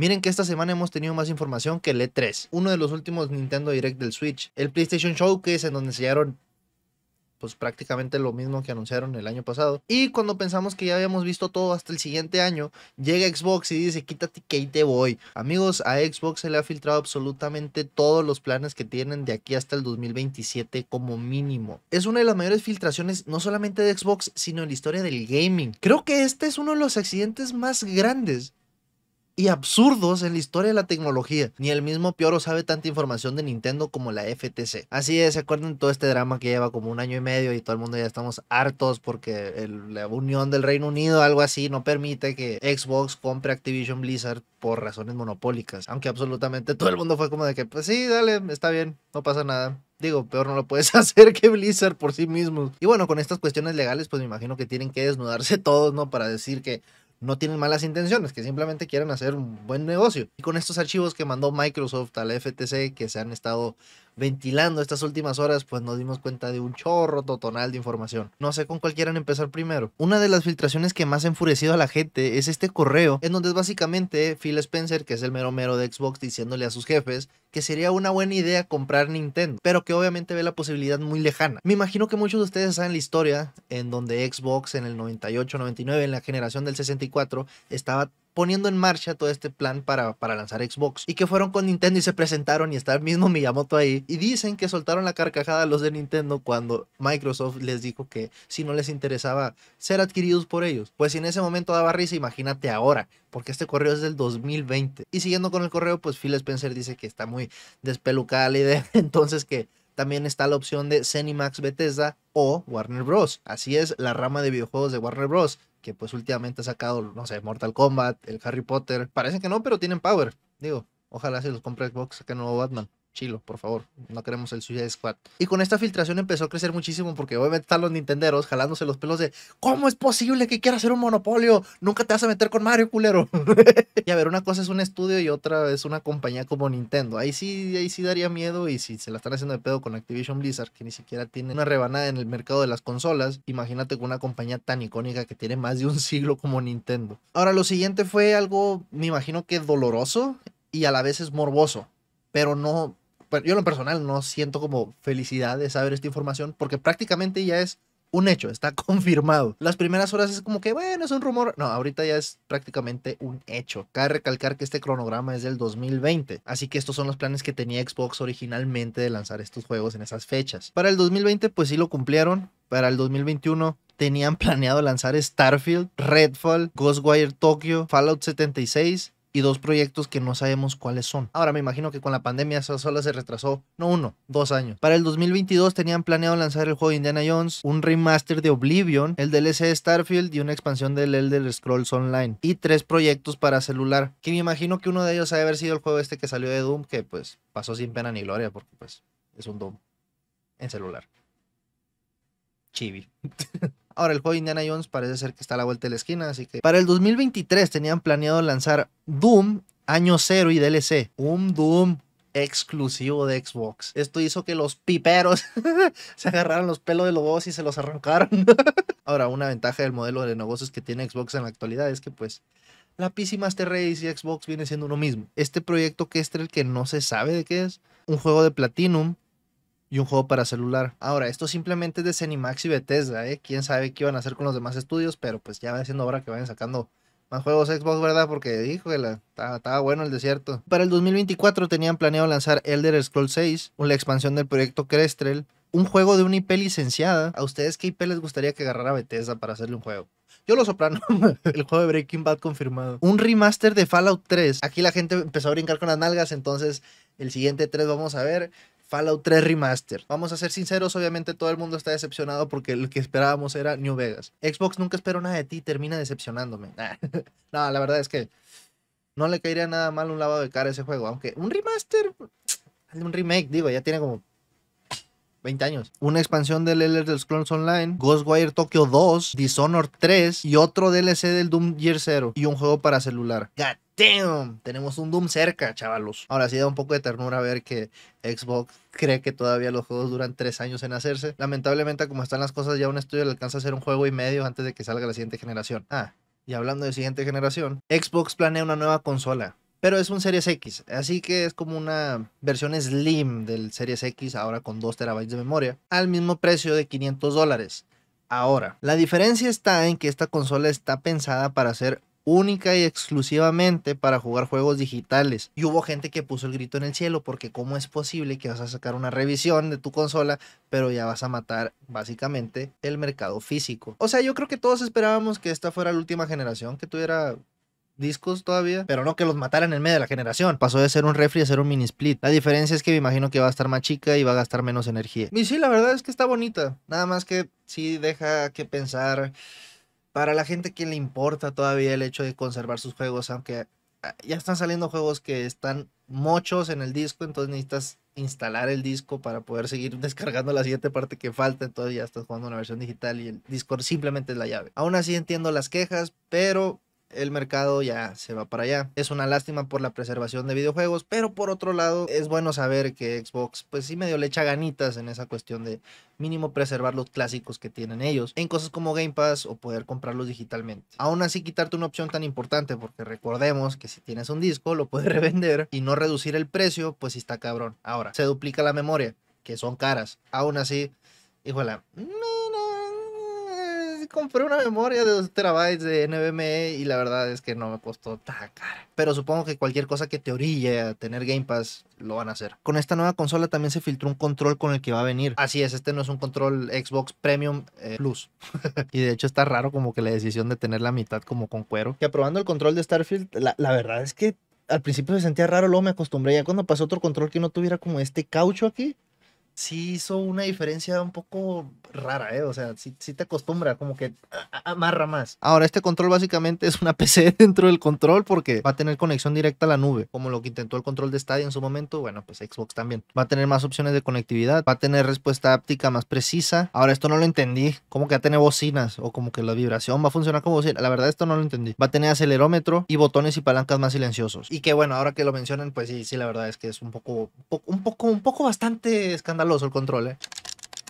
Miren que esta semana hemos tenido más información que el E3, uno de los últimos Nintendo Direct del Switch, el PlayStation es en donde sellaron pues prácticamente lo mismo que anunciaron el año pasado. Y cuando pensamos que ya habíamos visto todo hasta el siguiente año, llega Xbox y dice, quítate que ahí te voy. Amigos, a Xbox se le ha filtrado absolutamente todos los planes que tienen de aquí hasta el 2027 como mínimo. Es una de las mayores filtraciones no solamente de Xbox, sino en la historia del gaming. Creo que este es uno de los accidentes más grandes y absurdos en la historia de la tecnología. Ni el mismo Pioro sabe tanta información de Nintendo como la FTC. Así es, se acuerdan todo este drama que lleva como un año y medio y todo el mundo ya estamos hartos porque la unión del Reino Unido, algo así, no permite que Xbox compre Activision Blizzard por razones monopólicas. Aunque absolutamente todo el mundo fue como de que, pues sí, dale, está bien, no pasa nada. Digo, peor no lo puedes hacer que Blizzard por sí mismo. Y bueno, con estas cuestiones legales, pues me imagino que tienen que desnudarse todos, ¿no? Para decir que, no tienen malas intenciones, que simplemente quieren hacer un buen negocio. Y con estos archivos que mandó Microsoft al FTC que se han estado ventilando estas últimas horas, pues nos dimos cuenta de un chorro totonal de información. No sé con cuál quieran empezar primero. Una de las filtraciones que más ha enfurecido a la gente es este correo, en donde es básicamente Phil Spencer, que es el mero mero de Xbox, diciéndole a sus jefes que sería una buena idea comprar Nintendo, pero que obviamente ve la posibilidad muy lejana. Me imagino que muchos de ustedes saben la historia en donde Xbox en el 98, 99, en la generación del 64, estaba poniendo en marcha todo este plan para, para lanzar Xbox y que fueron con Nintendo y se presentaron y está el mismo Miyamoto ahí y dicen que soltaron la carcajada a los de Nintendo cuando Microsoft les dijo que si no les interesaba ser adquiridos por ellos. Pues en ese momento daba risa, imagínate ahora, porque este correo es del 2020. Y siguiendo con el correo, pues Phil Spencer dice que está muy despelucada la idea, entonces que también está la opción de Max Bethesda o Warner Bros. Así es, la rama de videojuegos de Warner Bros que pues últimamente ha sacado, no sé, Mortal Kombat, el Harry Potter. Parece que no, pero tienen power. Digo, ojalá se los compre Xbox, que nuevo Batman chilo, por favor. No queremos el Suicide Squad. Y con esta filtración empezó a crecer muchísimo porque obviamente están los nintenderos jalándose los pelos de ¿Cómo es posible que quiera hacer un monopolio? Nunca te vas a meter con Mario, culero. y a ver, una cosa es un estudio y otra es una compañía como Nintendo. Ahí sí, ahí sí daría miedo y si se la están haciendo de pedo con Activision Blizzard, que ni siquiera tiene una rebanada en el mercado de las consolas, imagínate con una compañía tan icónica que tiene más de un siglo como Nintendo. Ahora, lo siguiente fue algo, me imagino que doloroso y a la vez es morboso. Pero no, yo en lo personal no siento como felicidad de saber esta información porque prácticamente ya es un hecho, está confirmado. Las primeras horas es como que, bueno, es un rumor. No, ahorita ya es prácticamente un hecho. Cabe recalcar que este cronograma es del 2020, así que estos son los planes que tenía Xbox originalmente de lanzar estos juegos en esas fechas. Para el 2020 pues sí lo cumplieron, para el 2021 tenían planeado lanzar Starfield, Redfall, Ghostwire Tokyo, Fallout 76, y dos proyectos que no sabemos cuáles son. Ahora me imagino que con la pandemia esa sola se retrasó, no uno, dos años. Para el 2022 tenían planeado lanzar el juego de Indiana Jones, un remaster de Oblivion, el DLC de Starfield y una expansión del Elder Scrolls Online y tres proyectos para celular, que me imagino que uno de ellos ha de haber sido el juego este que salió de Doom, que pues pasó sin pena ni gloria porque pues es un Doom en celular. Ahora el juego de Indiana Jones parece ser que está a la vuelta de la esquina, así que para el 2023 tenían planeado lanzar Doom Año Cero y DLC. Un Doom exclusivo de Xbox. Esto hizo que los piperos se agarraran los pelos de los huevos y se los arrancaron. Ahora, una ventaja del modelo de negocios que tiene Xbox en la actualidad es que pues la PC Master Race y Xbox viene siendo uno mismo. Este proyecto que es el que no se sabe de qué es, un juego de Platinum y un juego para celular. Ahora, esto simplemente es de Cenimax y Bethesda, ¿eh? Quién sabe qué iban a hacer con los demás estudios, pero pues ya va siendo hora que vayan sacando más juegos Xbox, ¿verdad? Porque dijo que estaba bueno el desierto. Para el 2024 tenían planeado lanzar Elder Scrolls 6, una expansión del proyecto Crestrel, un juego de una IP licenciada. ¿A ustedes qué IP les gustaría que agarrara Bethesda para hacerle un juego? Yo lo soprano, el juego de Breaking Bad confirmado. Un remaster de Fallout 3. Aquí la gente empezó a brincar con las nalgas, entonces el siguiente 3 vamos a ver Fallout 3 Remaster. Vamos a ser sinceros, obviamente todo el mundo está decepcionado porque lo que esperábamos era New Vegas. Xbox nunca esperó nada de ti, termina decepcionándome. no, la verdad es que no le caería nada mal un lavado de cara a ese juego, aunque un remaster, un remake, digo, ya tiene como 20 años. Una expansión del Elder Scrolls Clones Online, Ghostwire Tokyo 2, Dishonored 3 y otro DLC del Doom Year 0 y un juego para celular. GAT tenemos un Doom cerca, chavalos. Ahora sí da un poco de ternura ver que Xbox cree que todavía los juegos duran tres años en hacerse. Lamentablemente, como están las cosas, ya un estudio le alcanza a hacer un juego y medio antes de que salga la siguiente generación. Ah, y hablando de siguiente generación, Xbox planea una nueva consola. Pero es un Series X, así que es como una versión slim del Series X, ahora con 2 terabytes de memoria, al mismo precio de 500 dólares. Ahora, la diferencia está en que esta consola está pensada para ser única y exclusivamente para jugar juegos digitales. Y hubo gente que puso el grito en el cielo porque cómo es posible que vas a sacar una revisión de tu consola, pero ya vas a matar básicamente el mercado físico. O sea, yo creo que todos esperábamos que esta fuera la última generación que tuviera discos todavía, pero no que los mataran en medio de la generación. Pasó de ser un refri a ser un mini split. La diferencia es que me imagino que va a estar más chica y va a gastar menos energía. Y sí, la verdad es que está bonita. Nada más que sí deja que pensar para la gente que le importa todavía el hecho de conservar sus juegos, aunque ah, ya están saliendo juegos que están muchos en el disco, entonces necesitas instalar el disco para poder seguir descargando la siguiente parte que falta, entonces ya estás jugando una versión digital y el disco simplemente es la llave. Aún así entiendo las quejas, pero el mercado ya se va para allá. Es una lástima por la preservación de videojuegos, pero por otro lado es bueno saber que Xbox pues sí medio le echa ganitas en esa cuestión de mínimo preservar los clásicos que tienen ellos en cosas como Game Pass o poder comprarlos digitalmente. Aún así quitarte una opción tan importante porque recordemos que si tienes un disco lo puedes revender y no reducir el precio pues sí está cabrón. Ahora, se duplica la memoria, que son caras. Aún así, híjola, mm, compré una memoria de 2 terabytes de NVMe y la verdad es que no me costó ta cara. Pero supongo que cualquier cosa que te orille a tener Game Pass lo van a hacer. Con esta nueva consola también se filtró un control con el que va a venir. Así es, este no es un control Xbox Premium eh, Plus. y de hecho está raro como que la decisión de tener la mitad como con cuero. Que aprobando el control de Starfield, la, verdad es que al principio se sentía raro, luego me acostumbré. Ya cuando pasó otro control que no tuviera como este caucho aquí, sí hizo una diferencia un poco rara, ¿eh? O sea, sí, te acostumbra, como que amarra más. Ahora, este control básicamente es una PC dentro del control porque va a tener conexión directa a la nube, como lo que intentó el control de Stadia en su momento, bueno, pues Xbox también. Va a tener más opciones de conectividad, va a tener respuesta áptica más precisa. Ahora, esto no lo entendí, como que va a tener bocinas o como que la vibración va a funcionar como bocina. La verdad, esto no lo entendí. Va a tener acelerómetro y botones y palancas más silenciosos. Y que bueno, ahora que lo mencionan, pues sí, sí, la verdad es que es un poco, un poco, un poco bastante escandaloso el control, eh.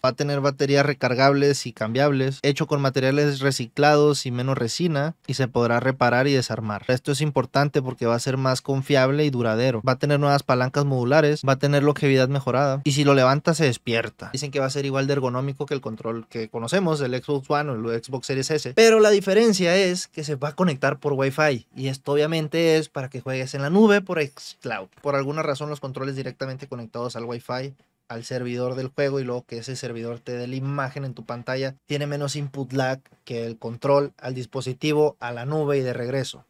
Va a tener baterías recargables y cambiables, hecho con materiales reciclados y menos resina, y se podrá reparar y desarmar. Esto es importante porque va a ser más confiable y duradero. Va a tener nuevas palancas modulares, va a tener longevidad mejorada, y si lo levanta se despierta. Dicen que va a ser igual de ergonómico que el control que conocemos, el Xbox One o el Xbox Series S. Pero la diferencia es que se va a conectar por Wi-Fi, y esto obviamente es para que juegues en la nube por Xcloud. Por alguna razón los controles directamente conectados al Wi-Fi al servidor del juego y luego que ese servidor te dé la imagen en tu pantalla, tiene menos input lag que el control al dispositivo, a la nube y de regreso.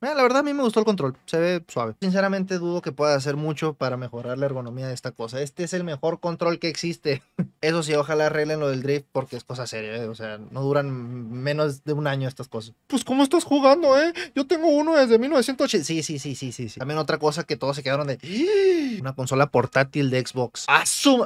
Mira, la verdad a mí me gustó el control, se ve suave. Sinceramente dudo que pueda hacer mucho para mejorar la ergonomía de esta cosa. Este es el mejor control que existe. Eso sí, ojalá arreglen lo del drift porque es cosa seria, ¿eh? o sea, no duran menos de un año estas cosas. Pues cómo estás jugando, ¿eh? Yo tengo uno desde 1980. Sí, sí, sí, sí, sí, También otra cosa que todos se quedaron de ¡Ah! una consola portátil de Xbox. ¡Ah,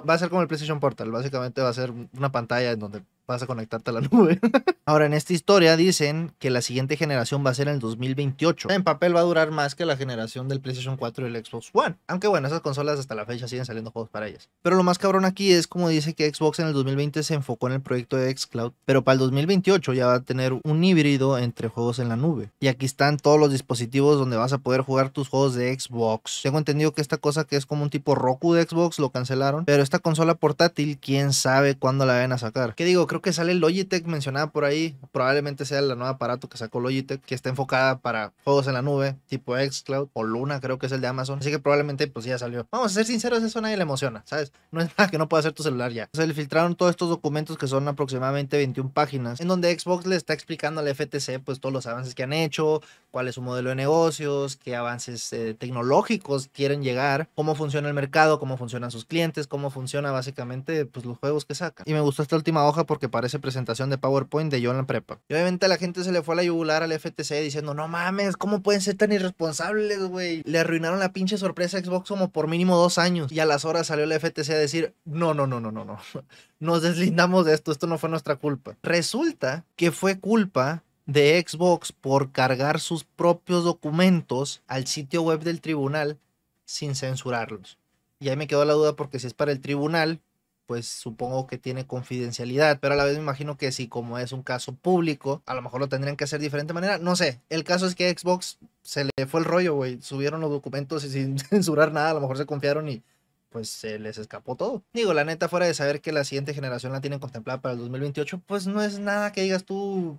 va a ser como el PlayStation Portal, básicamente va a ser una pantalla en donde vas a conectarte a la nube. Ahora, en esta historia dicen que la siguiente generación va a ser en el 2028. En papel va a durar más que la generación del PlayStation 4 y el Xbox One. Aunque bueno, esas consolas hasta la fecha siguen saliendo juegos para ellas. Pero lo más cabrón aquí es como dice que Xbox en el 2020 se enfocó en el proyecto de Xcloud, pero para el 2028 ya va a tener un híbrido entre juegos en la nube. Y aquí están todos los dispositivos donde vas a poder jugar tus juegos de Xbox. Tengo entendido que esta cosa que es como un tipo Roku de Xbox lo cancelaron, pero esta consola portátil, quién sabe cuándo la van a sacar. ¿Qué digo? Creo que sale Logitech mencionada por ahí. Probablemente sea el nuevo aparato que sacó Logitech, que está enfocada para juegos en la nube, tipo Xcloud o Luna, creo que es el de Amazon. Así que probablemente pues ya salió. Vamos a ser sinceros, eso nadie le emociona, ¿sabes? No es nada que no pueda hacer tu celular ya. Se le filtraron todos estos documentos que son aproximadamente 21 páginas, en donde Xbox le está explicando al FTC pues todos los avances que han hecho, cuál es su modelo de negocios, qué avances eh, tecnológicos quieren llegar, cómo funciona el mercado, cómo funcionan sus clientes, cómo funciona básicamente pues los juegos que sacan. Y me gustó esta última hoja porque ...que parece presentación de PowerPoint de John la prepa. Y obviamente la gente se le fue a la yugular al FTC diciendo, no mames, ¿cómo pueden ser tan irresponsables, güey? Le arruinaron la pinche sorpresa a Xbox como por mínimo dos años. Y a las horas salió la FTC a decir, no, no, no, no, no, no. Nos deslindamos de esto, esto no fue nuestra culpa. Resulta que fue culpa de Xbox por cargar sus propios documentos al sitio web del tribunal sin censurarlos. Y ahí me quedó la duda porque si es para el tribunal, pues supongo que tiene confidencialidad, pero a la vez me imagino que si como es un caso público, a lo mejor lo tendrían que hacer de diferente manera, no sé, el caso es que Xbox se le fue el rollo, güey, subieron los documentos y sin censurar nada, a lo mejor se confiaron y pues se les escapó todo. Digo, la neta, fuera de saber que la siguiente generación la tienen contemplada para el 2028, pues no es nada que digas tú,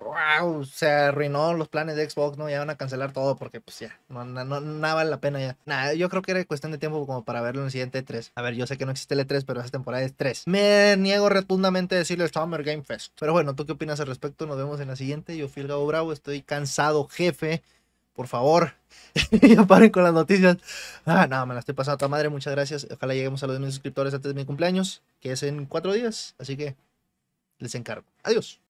wow, se arruinó los planes de Xbox, ¿no? Ya van a cancelar todo porque pues ya, no, nada vale la pena ya. Nada, yo creo que era cuestión de tiempo como para verlo en el siguiente E3. A ver, yo sé que no existe el 3 e pero esa temporada es 3. Me niego rotundamente a decirle Summer Game Fest. Pero bueno, ¿tú qué opinas al respecto? Nos vemos en la siguiente. Yo fui Gabo Bravo, estoy cansado, jefe. Por favor, ya paren con las noticias. Ah, no, me la estoy pasando a tu madre. Muchas gracias. Ojalá lleguemos a los 10.000 suscriptores antes de mi cumpleaños, que es en 4 días. Así que les encargo. Adiós.